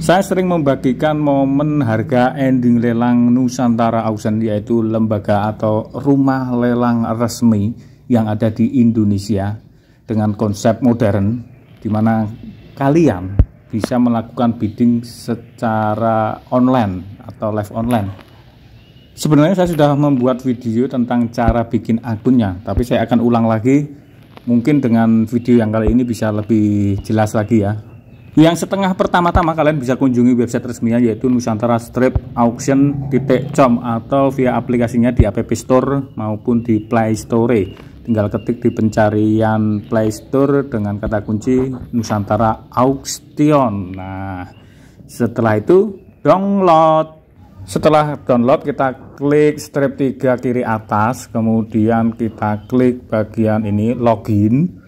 Saya sering membagikan momen harga ending lelang Nusantara Auction yaitu lembaga atau rumah lelang resmi yang ada di Indonesia dengan konsep modern di mana kalian bisa melakukan bidding secara online atau live online. Sebenarnya saya sudah membuat video tentang cara bikin akunnya, tapi saya akan ulang lagi mungkin dengan video yang kali ini bisa lebih jelas lagi ya yang setengah pertama-tama kalian bisa kunjungi website resminya yaitu nusantara strip auction.com atau via aplikasinya di App Store maupun di Play Store. Tinggal ketik di pencarian Play Store dengan kata kunci Nusantara Auction. Nah, setelah itu download. Setelah download kita klik strip 3 kiri atas, kemudian kita klik bagian ini login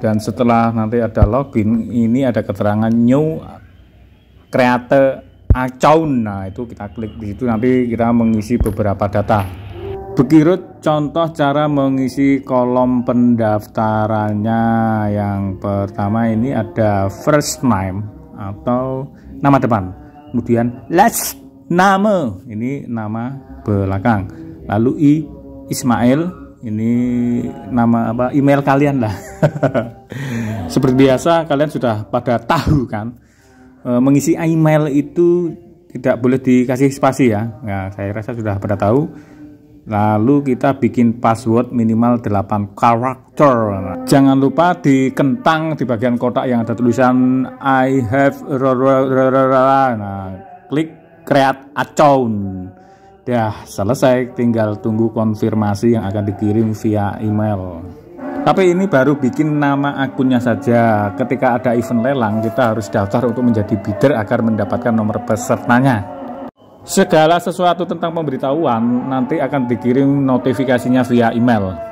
dan setelah nanti ada login ini ada keterangan new creator account nah itu kita klik di situ nanti kita mengisi beberapa data Begirut contoh cara mengisi kolom pendaftarannya yang pertama ini ada first name atau nama depan kemudian last name ini nama belakang lalu i Ismail ini nama apa email kalian lah Seperti biasa kalian sudah pada tahu kan e, mengisi email itu tidak boleh dikasih spasi ya. Nah, saya rasa sudah pada tahu. Lalu kita bikin password minimal 8 karakter. Jangan lupa di kentang di bagian kotak yang ada tulisan I have nah klik create account. Ya, selesai tinggal tunggu konfirmasi yang akan dikirim via email. Tapi ini baru bikin nama akunnya saja. Ketika ada event lelang, kita harus daftar untuk menjadi bidder agar mendapatkan nomor pesertanya. Segala sesuatu tentang pemberitahuan nanti akan dikirim notifikasinya via email.